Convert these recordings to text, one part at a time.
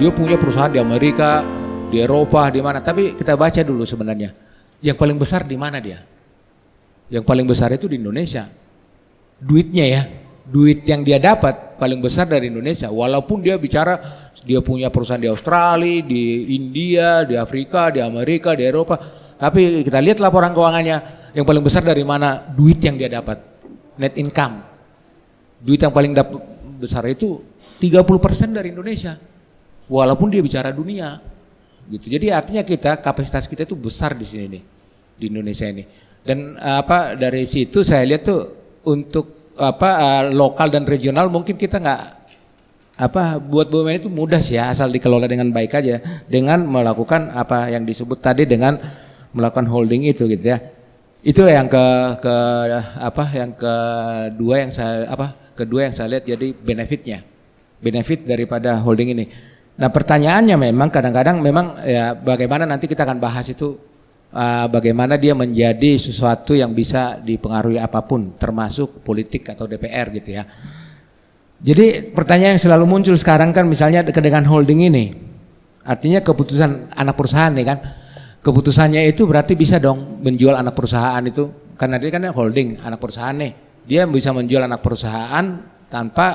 Dia punya perusahaan di Amerika, di Eropa, di mana. Tapi kita baca dulu sebenarnya. Yang paling besar di mana dia? Yang paling besar itu di Indonesia. Duitnya ya, duit yang dia dapat paling besar dari Indonesia. Walaupun dia bicara dia punya perusahaan di Australia, di India, di Afrika, di Amerika, di Eropa. Tapi kita lihat laporan keuangannya, yang paling besar dari mana duit yang dia dapat. Net income. Duit yang paling besar itu 30% dari Indonesia walaupun dia bicara dunia gitu. Jadi artinya kita kapasitas kita itu besar di sini nih di Indonesia ini. Dan eh, apa dari situ saya lihat tuh untuk apa eh, lokal dan regional mungkin kita nggak apa buat BUMN itu mudah sih ya asal dikelola dengan baik aja dengan melakukan apa yang disebut tadi dengan melakukan holding itu gitu ya. Itu yang ke ke apa yang kedua yang saya apa kedua yang saya lihat jadi benefitnya benefit daripada holding ini. Nah pertanyaannya memang kadang-kadang memang ya bagaimana nanti kita akan bahas itu uh, bagaimana dia menjadi sesuatu yang bisa dipengaruhi apapun termasuk politik atau DPR gitu ya. Jadi pertanyaan yang selalu muncul sekarang kan misalnya dengan holding ini artinya keputusan anak perusahaan nih kan keputusannya itu berarti bisa dong menjual anak perusahaan itu karena dia kan holding anak perusahaan nih dia bisa menjual anak perusahaan tanpa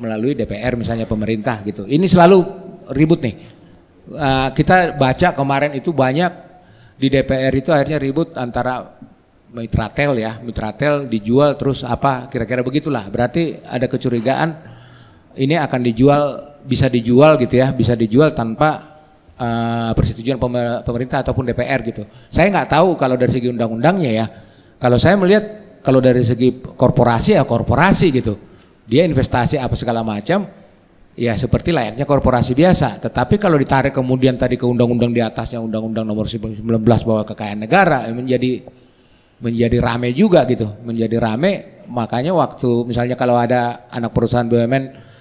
melalui DPR misalnya pemerintah gitu. Ini selalu ribut nih. Uh, kita baca kemarin itu banyak di DPR itu akhirnya ribut antara Mitratel ya, Mitratel dijual terus apa kira-kira begitulah. Berarti ada kecurigaan ini akan dijual bisa dijual gitu ya, bisa dijual tanpa uh, persetujuan pemerintah ataupun DPR gitu. Saya nggak tahu kalau dari segi undang-undangnya ya. Kalau saya melihat kalau dari segi korporasi ya korporasi gitu. Dia investasi apa segala macam ya seperti layaknya korporasi biasa. Tetapi kalau ditarik kemudian tadi ke undang-undang di atasnya undang-undang nomor 19 bahwa kekayaan negara ya menjadi menjadi rame juga gitu, menjadi rame. Makanya waktu misalnya kalau ada anak perusahaan BUMN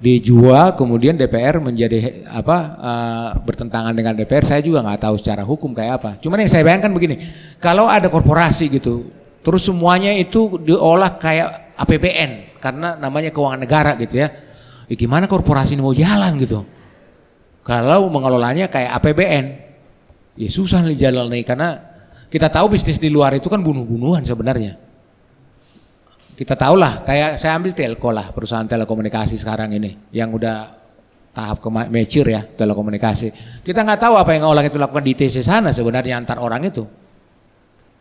dijual kemudian DPR menjadi apa uh, bertentangan dengan DPR saya juga nggak tahu secara hukum kayak apa cuman yang saya bayangkan begini kalau ada korporasi gitu terus semuanya itu diolah kayak APBN karena namanya keuangan negara gitu ya ya gimana korporasi ini mau jalan gitu. Kalau mengelolanya kayak APBN, ya susah nih jalan nih karena kita tahu bisnis di luar itu kan bunuh-bunuhan sebenarnya. Kita tahu lah, kayak saya ambil Telko lah, perusahaan telekomunikasi sekarang ini, yang udah tahap ke mature ya telekomunikasi. Kita nggak tahu apa yang orang itu lakukan di TC sana sebenarnya antar orang itu.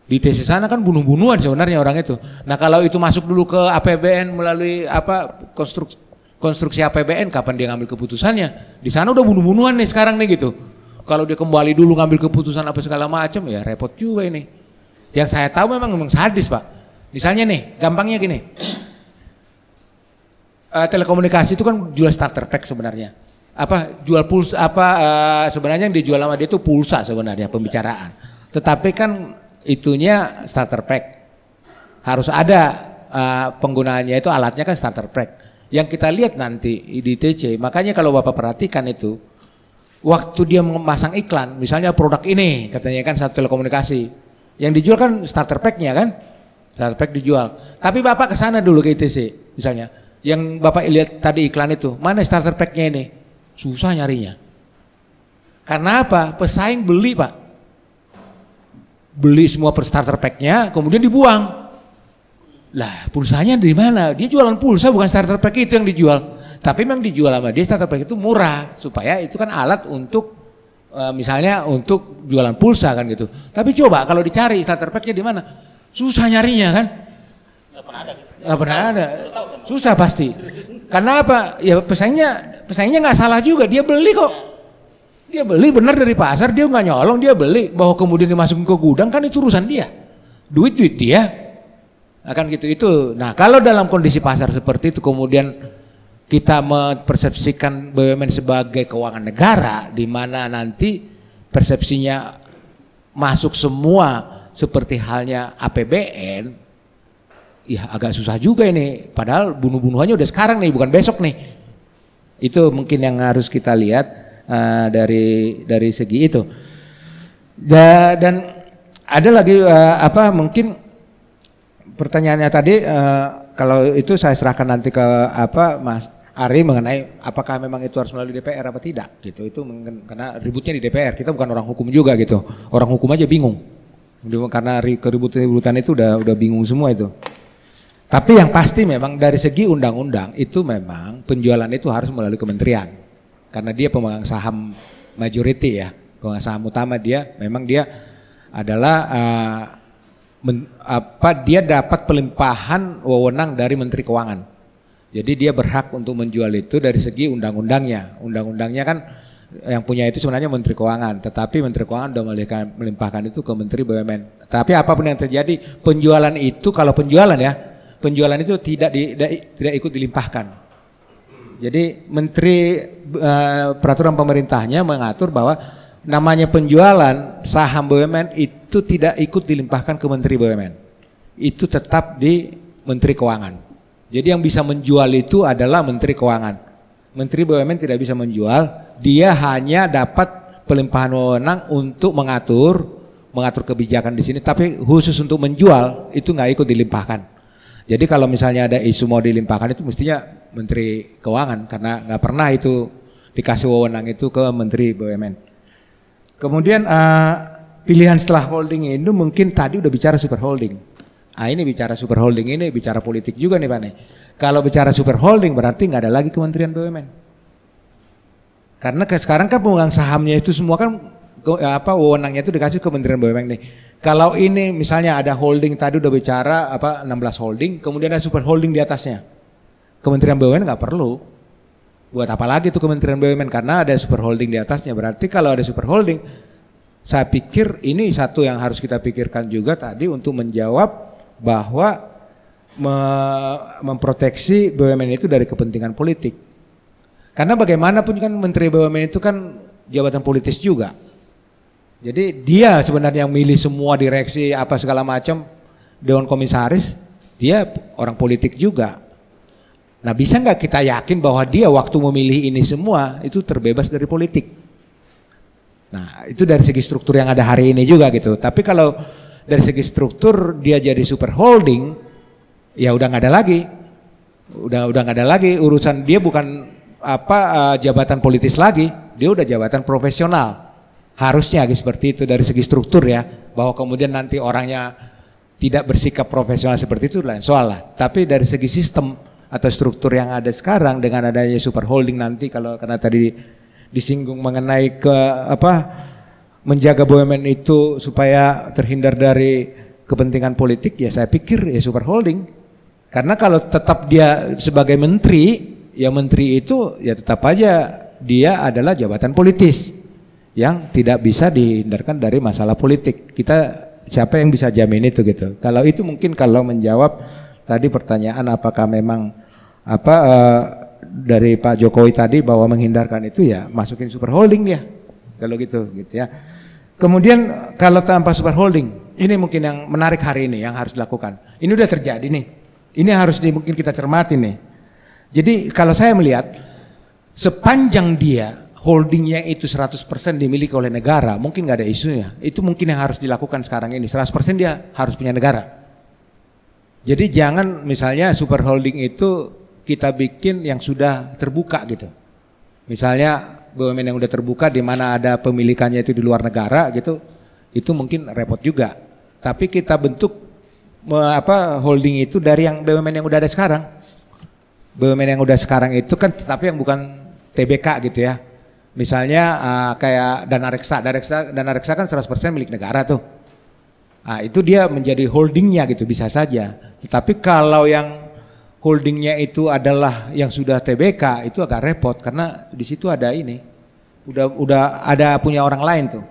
Di TC sana kan bunuh-bunuhan sebenarnya orang itu. Nah kalau itu masuk dulu ke APBN melalui apa konstruksi konstruksi APBN kapan dia ngambil keputusannya di sana udah bunuh-bunuhan nih sekarang nih gitu kalau dia kembali dulu ngambil keputusan apa segala macam ya repot juga ini yang saya tahu memang memang sadis pak misalnya nih gampangnya gini uh, telekomunikasi itu kan jual starter pack sebenarnya apa jual pulsa apa uh, sebenarnya yang dijual sama dia itu pulsa sebenarnya pembicaraan tetapi kan itunya starter pack harus ada uh, penggunaannya itu alatnya kan starter pack yang kita lihat nanti di TC. Makanya kalau Bapak perhatikan itu, waktu dia memasang iklan, misalnya produk ini, katanya kan satu telekomunikasi, yang dijual kan starter packnya kan, starter pack dijual. Tapi Bapak ke sana dulu ke ITC misalnya, yang Bapak lihat tadi iklan itu, mana starter packnya ini? Susah nyarinya. Karena apa? Pesaing beli Pak. Beli semua per starter packnya, kemudian dibuang lah pulsanya dari mana? Dia jualan pulsa bukan starter pack itu yang dijual. Tapi memang dijual sama dia starter pack itu murah. Supaya itu kan alat untuk eh, misalnya untuk jualan pulsa kan gitu. Tapi coba kalau dicari starter packnya di mana? Susah nyarinya kan. Gak pernah ada. Gak pernah ada. Susah pasti. Karena apa? Ya pesannya pesannya nggak salah juga. Dia beli kok. Dia beli benar dari pasar. Dia nggak nyolong. Dia beli. Bahwa kemudian dimasukin ke gudang kan itu urusan dia. Duit duit dia akan gitu itu. Nah kalau dalam kondisi pasar seperti itu kemudian kita mempersepsikan BUMN sebagai keuangan negara di mana nanti persepsinya masuk semua seperti halnya APBN ya agak susah juga ini padahal bunuh-bunuhannya udah sekarang nih bukan besok nih itu mungkin yang harus kita lihat uh, dari dari segi itu da, dan ada lagi uh, apa mungkin pertanyaannya tadi uh, kalau itu saya serahkan nanti ke apa Mas Ari mengenai apakah memang itu harus melalui DPR apa tidak gitu itu mengen karena ributnya di DPR kita bukan orang hukum juga gitu orang hukum aja bingung karena keributan-keributan itu udah udah bingung semua itu tapi yang pasti memang dari segi undang-undang itu memang penjualan itu harus melalui kementerian karena dia pemegang saham majority ya pemegang saham utama dia memang dia adalah uh, men, apa dia dapat pelimpahan wewenang dari Menteri Keuangan. Jadi dia berhak untuk menjual itu dari segi undang-undangnya. Undang-undangnya kan yang punya itu sebenarnya Menteri Keuangan, tetapi Menteri Keuangan sudah melimpahkan itu ke Menteri BUMN. Tapi apapun yang terjadi, penjualan itu kalau penjualan ya, penjualan itu tidak di, tidak ikut dilimpahkan. Jadi Menteri eh, peraturan pemerintahnya mengatur bahwa namanya penjualan saham BUMN itu itu tidak ikut dilimpahkan ke Menteri BUMN. Itu tetap di Menteri Keuangan. Jadi yang bisa menjual itu adalah Menteri Keuangan. Menteri BUMN tidak bisa menjual, dia hanya dapat pelimpahan wewenang untuk mengatur mengatur kebijakan di sini, tapi khusus untuk menjual itu nggak ikut dilimpahkan. Jadi kalau misalnya ada isu mau dilimpahkan itu mestinya Menteri Keuangan karena nggak pernah itu dikasih wewenang itu ke Menteri BUMN. Kemudian uh, pilihan setelah holding itu mungkin tadi udah bicara super holding. Ah ini bicara super holding ini bicara politik juga nih Pak nih. Kalau bicara super holding berarti nggak ada lagi Kementerian BUMN. Karena ke sekarang kan pemegang sahamnya itu semua kan apa wewenangnya itu dikasih Kementerian BUMN nih. Kalau ini misalnya ada holding tadi udah bicara apa 16 holding, kemudian ada super holding di atasnya. Kementerian BUMN nggak perlu. Buat apa lagi tuh Kementerian BUMN karena ada super holding di atasnya. Berarti kalau ada super holding saya pikir ini satu yang harus kita pikirkan juga tadi untuk menjawab bahwa memproteksi BUMN itu dari kepentingan politik. Karena bagaimanapun kan Menteri BUMN itu kan jabatan politis juga. Jadi dia sebenarnya yang milih semua direksi apa segala macam dewan komisaris, dia orang politik juga. Nah bisa nggak kita yakin bahwa dia waktu memilih ini semua itu terbebas dari politik? Nah, itu dari segi struktur yang ada hari ini juga gitu. Tapi kalau dari segi struktur dia jadi super holding, ya udah nggak ada lagi. Udah udah nggak ada lagi urusan dia bukan apa uh, jabatan politis lagi, dia udah jabatan profesional. Harusnya seperti itu dari segi struktur ya, bahwa kemudian nanti orangnya tidak bersikap profesional seperti itu lain soal lah. Tapi dari segi sistem atau struktur yang ada sekarang dengan adanya super holding nanti kalau karena tadi disinggung mengenai ke apa menjaga BUMN itu supaya terhindar dari kepentingan politik ya saya pikir ya super holding karena kalau tetap dia sebagai menteri ya menteri itu ya tetap aja dia adalah jabatan politis yang tidak bisa dihindarkan dari masalah politik kita siapa yang bisa jamin itu gitu kalau itu mungkin kalau menjawab tadi pertanyaan apakah memang apa uh, dari Pak Jokowi tadi bahwa menghindarkan itu ya masukin super holding dia kalau gitu gitu ya. Kemudian kalau tanpa super holding, ini mungkin yang menarik hari ini yang harus dilakukan. Ini udah terjadi nih. Ini harus di, mungkin kita cermati nih. Jadi kalau saya melihat sepanjang dia holdingnya itu 100% dimiliki oleh negara, mungkin nggak ada isunya. Itu mungkin yang harus dilakukan sekarang ini. 100% dia harus punya negara. Jadi jangan misalnya super holding itu kita bikin yang sudah terbuka gitu. Misalnya BUMN yang sudah terbuka di mana ada pemilikannya itu di luar negara gitu, itu mungkin repot juga. Tapi kita bentuk apa holding itu dari yang BUMN yang udah ada sekarang. BUMN yang udah sekarang itu kan tetapi yang bukan TBK gitu ya. Misalnya uh, kayak Dana Reksa, Dana Reksa, Dana Reksa kan 100% milik negara tuh. Nah, itu dia menjadi holdingnya gitu bisa saja. Tetapi kalau yang holdingnya itu adalah yang sudah TBK itu agak repot karena di situ ada ini udah udah ada punya orang lain tuh.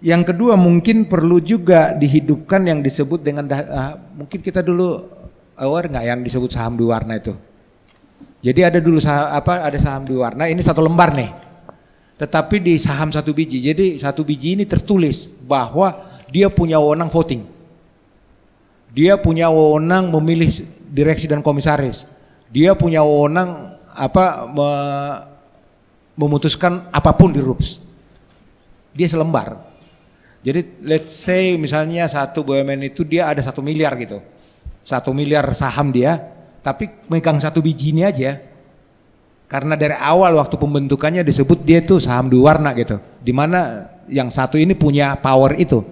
Yang kedua mungkin perlu juga dihidupkan yang disebut dengan uh, mungkin kita dulu aware nggak yang disebut saham diwarna warna itu. Jadi ada dulu saham, apa ada saham diwarna warna ini satu lembar nih. Tetapi di saham satu biji. Jadi satu biji ini tertulis bahwa dia punya wewenang voting. Dia punya wewenang memilih direksi dan komisaris. Dia punya wewenang apa me, memutuskan apapun di RUPS. Dia selembar. Jadi let's say misalnya satu BUMN itu dia ada satu miliar gitu. Satu miliar saham dia, tapi megang satu biji ini aja. Karena dari awal waktu pembentukannya disebut dia itu saham dua warna gitu. Dimana yang satu ini punya power itu.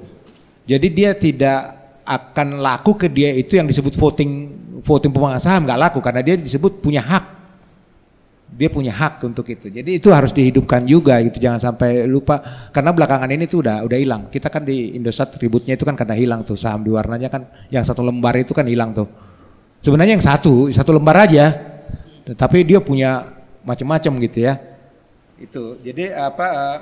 Jadi dia tidak akan laku ke dia itu yang disebut voting voting pemegang saham nggak laku karena dia disebut punya hak dia punya hak untuk itu jadi itu harus dihidupkan juga gitu jangan sampai lupa karena belakangan ini tuh udah udah hilang kita kan di Indosat ributnya itu kan karena hilang tuh saham di warnanya kan yang satu lembar itu kan hilang tuh sebenarnya yang satu satu lembar aja tetapi dia punya macam-macam gitu ya itu jadi apa uh,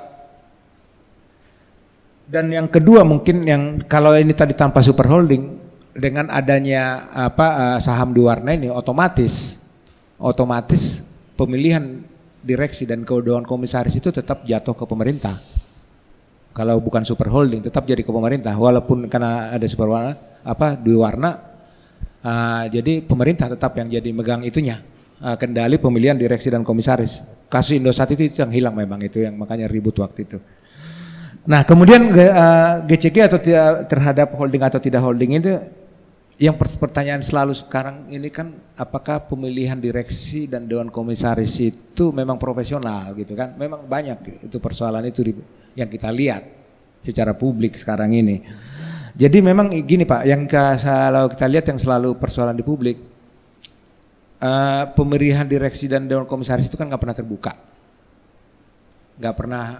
dan yang kedua mungkin yang kalau ini tadi tanpa super holding dengan adanya apa eh, saham di ini otomatis otomatis pemilihan direksi dan keuangan komisaris itu tetap jatuh ke pemerintah. Kalau bukan super holding tetap jadi ke pemerintah walaupun karena ada super warna apa di warna uh, jadi pemerintah tetap yang jadi megang itunya uh, kendali pemilihan direksi dan komisaris. Kasus Indosat itu, itu yang hilang memang itu yang makanya ribut waktu itu. Nah, kemudian uh, eh, GCG atau tidak terhadap holding atau tidak holding itu yang pertanyaan selalu sekarang ini kan apakah pemilihan direksi dan dewan komisaris itu memang profesional gitu kan? Memang banyak itu persoalan itu yang kita lihat secara publik sekarang ini. Jadi memang gini Pak, yang kalau kita lihat yang selalu persoalan di publik uh, pemilihan direksi dan dewan komisaris itu kan nggak pernah terbuka, nggak pernah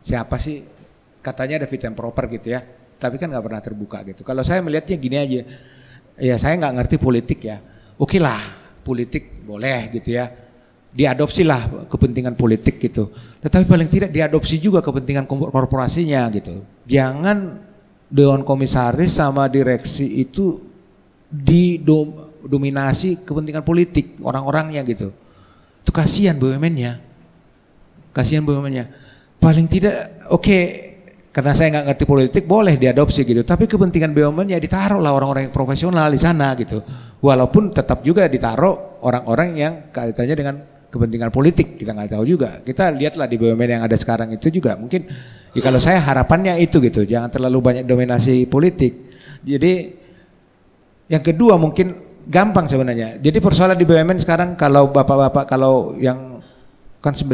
siapa sih katanya ada fit and proper gitu ya tapi kan nggak pernah terbuka gitu kalau saya melihatnya gini aja ya saya nggak ngerti politik ya oke okay lah politik boleh gitu ya diadopsi lah kepentingan politik gitu tetapi paling tidak diadopsi juga kepentingan korporasinya gitu jangan dewan komisaris sama direksi itu didominasi kepentingan politik orang-orangnya gitu itu kasihan BUMN-nya kasihan BUMN-nya paling tidak oke okay, karena saya nggak ngerti politik boleh diadopsi gitu tapi kepentingan BUMN ya ditaruh lah orang-orang yang profesional di sana gitu walaupun tetap juga ditaruh orang-orang yang kaitannya dengan kepentingan politik kita nggak tahu juga kita lihatlah di BUMN yang ada sekarang itu juga mungkin ya kalau saya harapannya itu gitu jangan terlalu banyak dominasi politik jadi yang kedua mungkin gampang sebenarnya jadi persoalan di BUMN sekarang kalau bapak-bapak kalau yang kan 9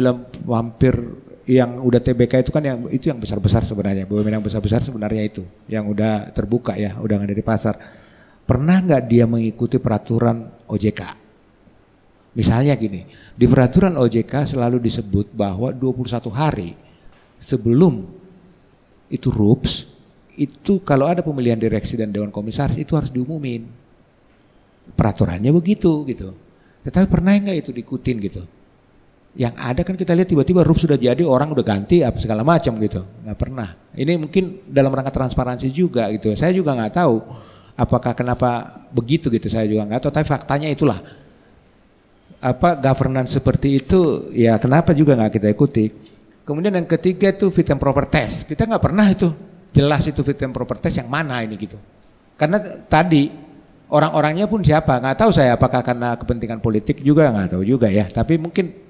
hampir yang udah TBK itu kan yang itu yang besar-besar sebenarnya. BUMN yang besar-besar sebenarnya itu yang udah terbuka ya, udah nggak dari pasar. Pernah nggak dia mengikuti peraturan OJK? Misalnya gini, di peraturan OJK selalu disebut bahwa 21 hari sebelum itu RUPS, itu kalau ada pemilihan direksi dan dewan komisaris itu harus diumumin. Peraturannya begitu gitu. Tetapi pernah nggak itu diikutin gitu? Yang ada kan kita lihat tiba-tiba rub sudah jadi, orang udah ganti apa segala macam gitu. Nggak pernah. Ini mungkin dalam rangka transparansi juga gitu. Saya juga nggak tahu apakah kenapa begitu gitu. Saya juga nggak tahu. Tapi faktanya itulah. Apa governance seperti itu ya kenapa juga nggak kita ikuti. Kemudian yang ketiga itu fit and proper test. Kita nggak pernah itu jelas itu fit and proper test yang mana ini gitu. Karena tadi orang-orangnya pun siapa nggak tahu saya apakah karena kepentingan politik juga nggak tahu juga ya. Tapi mungkin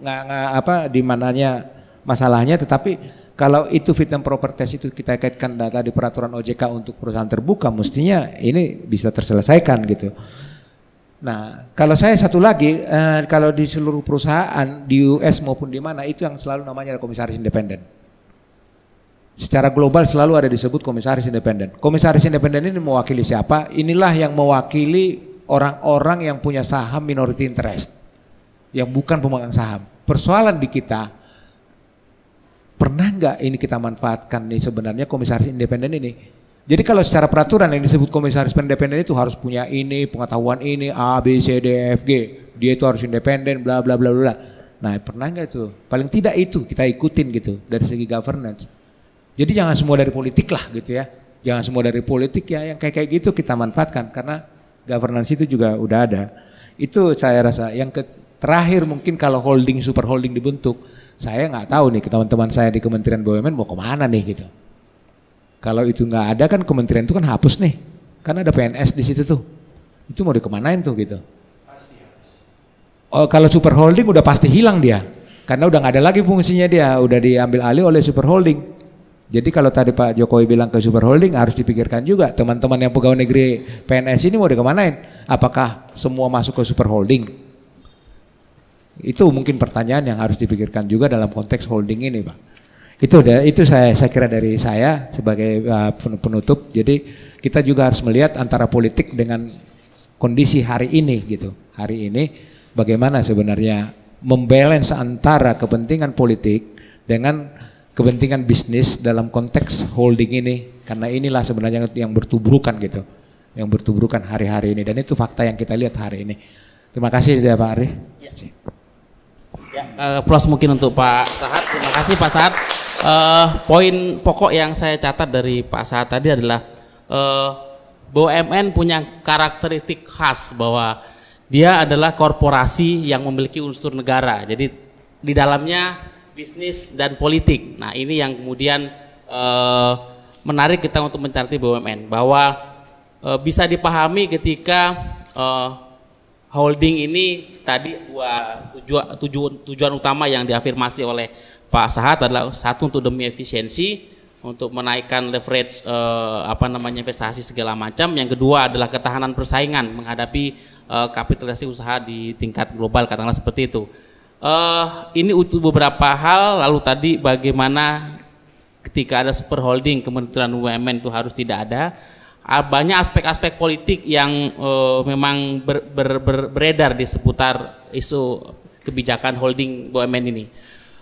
nggak nggak apa di mananya masalahnya tetapi kalau itu fit and proper test itu kita kaitkan data di peraturan OJK untuk perusahaan terbuka mestinya ini bisa terselesaikan gitu. Nah, kalau saya satu lagi, eh, kalau di seluruh perusahaan di US maupun di mana itu yang selalu namanya komisaris independen. Secara global selalu ada disebut komisaris independen. Komisaris independen ini mewakili siapa? Inilah yang mewakili orang-orang yang punya saham minority interest, yang bukan pemegang saham persoalan di kita. Pernah nggak ini kita manfaatkan nih sebenarnya komisaris independen ini? Jadi kalau secara peraturan yang disebut komisaris independen itu harus punya ini, pengetahuan ini, A, B, C, D, e, F, G. Dia itu harus independen, bla bla bla bla. Nah pernah nggak tuh? Paling tidak itu kita ikutin gitu dari segi governance. Jadi jangan semua dari politik lah gitu ya. Jangan semua dari politik ya yang kayak kayak gitu kita manfaatkan karena governance itu juga udah ada. Itu saya rasa yang ke, Terakhir mungkin kalau holding super holding dibentuk, saya nggak tahu nih teman-teman saya di Kementerian BUMN mau kemana nih gitu. Kalau itu nggak ada kan kementerian itu kan hapus nih, karena ada PNS di situ tuh. Itu mau dikemanain tuh gitu. Oh, kalau super holding udah pasti hilang dia, karena udah nggak ada lagi fungsinya dia, udah diambil alih oleh super holding. Jadi kalau tadi Pak Jokowi bilang ke super holding harus dipikirkan juga teman-teman yang pegawai negeri PNS ini mau dikemanain? Apakah semua masuk ke super holding? Itu mungkin pertanyaan yang harus dipikirkan juga dalam konteks holding ini, Pak. Itu itu saya saya kira dari saya sebagai uh, penutup. Jadi kita juga harus melihat antara politik dengan kondisi hari ini gitu. Hari ini bagaimana sebenarnya membalance antara kepentingan politik dengan kepentingan bisnis dalam konteks holding ini karena inilah sebenarnya yang bertubrukan gitu yang bertubrukan hari-hari ini dan itu fakta yang kita lihat hari ini terima kasih Pak Ari ya. Ya, uh, plus mungkin untuk Pak Sahat. Terima kasih Pak Sahat. Uh, poin pokok yang saya catat dari Pak Sahat tadi adalah uh, eh, BUMN punya karakteristik khas bahwa dia adalah korporasi yang memiliki unsur negara. Jadi di dalamnya bisnis dan politik. Nah, ini yang kemudian uh, menarik kita untuk mencari BUMN bahwa uh, bisa dipahami ketika uh, holding ini tadi dua tujuan, tujuan tujuan utama yang diafirmasi oleh Pak Sahat adalah satu untuk demi efisiensi untuk menaikkan leverage eh, apa namanya investasi segala macam. Yang kedua adalah ketahanan persaingan menghadapi eh, kapitalisasi usaha di tingkat global katakanlah seperti itu. Eh, ini untuk beberapa hal. Lalu tadi bagaimana ketika ada super holding Kementerian BUMN itu harus tidak ada Ah, banyak aspek-aspek politik yang uh, memang ber, ber, ber, beredar di seputar isu kebijakan holding BUMN ini.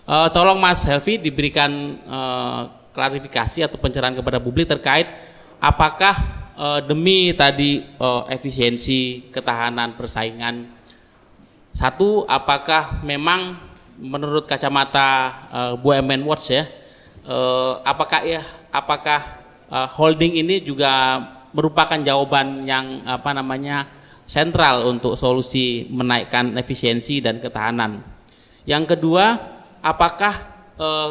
Uh, tolong Mas Helvi diberikan uh, klarifikasi atau pencerahan kepada publik terkait apakah uh, demi tadi uh, efisiensi, ketahanan persaingan satu apakah memang menurut kacamata uh, BUMN Watch ya uh, apakah ya apakah uh, holding ini juga merupakan jawaban yang apa namanya sentral untuk solusi menaikkan efisiensi dan ketahanan. Yang kedua, apakah uh,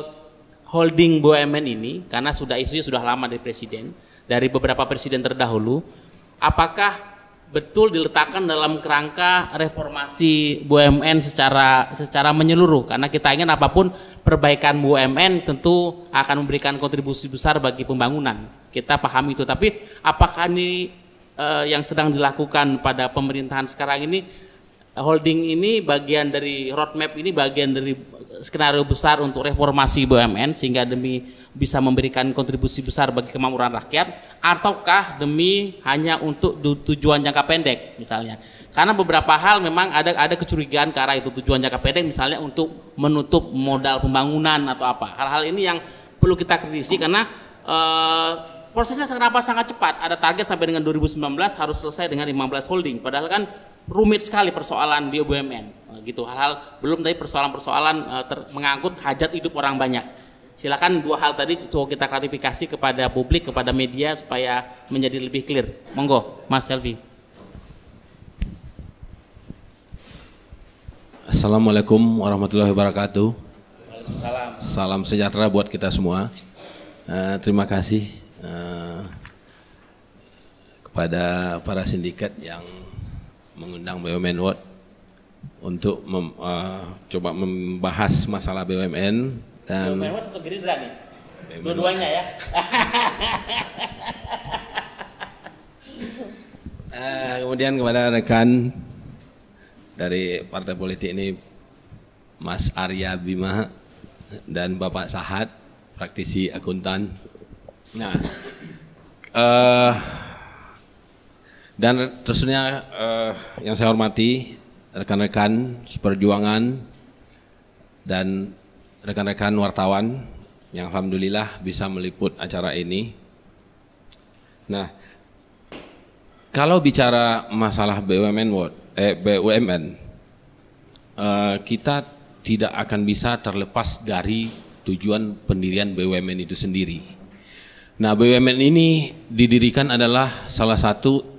holding BUMN ini karena sudah isunya sudah lama dari presiden, dari beberapa presiden terdahulu, apakah betul diletakkan dalam kerangka reformasi BUMN secara secara menyeluruh karena kita ingin apapun perbaikan BUMN tentu akan memberikan kontribusi besar bagi pembangunan kita paham itu tapi apakah ini eh, yang sedang dilakukan pada pemerintahan sekarang ini holding ini bagian dari roadmap ini bagian dari skenario besar untuk reformasi BUMN sehingga demi bisa memberikan kontribusi besar bagi kemakmuran rakyat ataukah demi hanya untuk tujuan jangka pendek misalnya karena beberapa hal memang ada ada kecurigaan ke arah itu tujuan jangka pendek misalnya untuk menutup modal pembangunan atau apa hal-hal ini yang perlu kita kritisi karena e, prosesnya kenapa sangat cepat ada target sampai dengan 2019 harus selesai dengan 15 holding padahal kan rumit sekali persoalan di BUMN eh, gitu hal-hal belum tadi persoalan-persoalan eh, mengangkut hajat hidup orang banyak silakan dua hal tadi coba kita klarifikasi kepada publik kepada media supaya menjadi lebih clear monggo Mas Selvi Assalamualaikum warahmatullahi wabarakatuh Salam. Salam sejahtera buat kita semua uh, terima kasih uh, kepada para sindikat yang mengundang BUMN World untuk mem, uh, coba membahas masalah BUMN dan BUMN World atau Gerindra nih? Dua-duanya ya. uh, kemudian kepada rekan dari partai politik ini Mas Arya Bima dan Bapak Sahat praktisi akuntan. Nah, uh, dan terusnya uh, yang saya hormati rekan-rekan seperjuangan dan rekan-rekan wartawan yang alhamdulillah bisa meliput acara ini. Nah, kalau bicara masalah BUMN, eh, BUMN, uh, eh, kita tidak akan bisa terlepas dari tujuan pendirian BUMN itu sendiri. Nah, BUMN ini didirikan adalah salah satu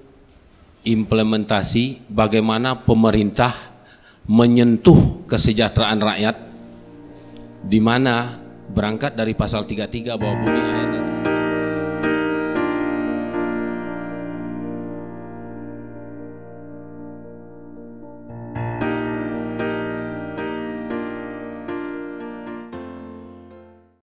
implementasi bagaimana pemerintah menyentuh kesejahteraan rakyat di mana berangkat dari pasal 33 bahwa bumi air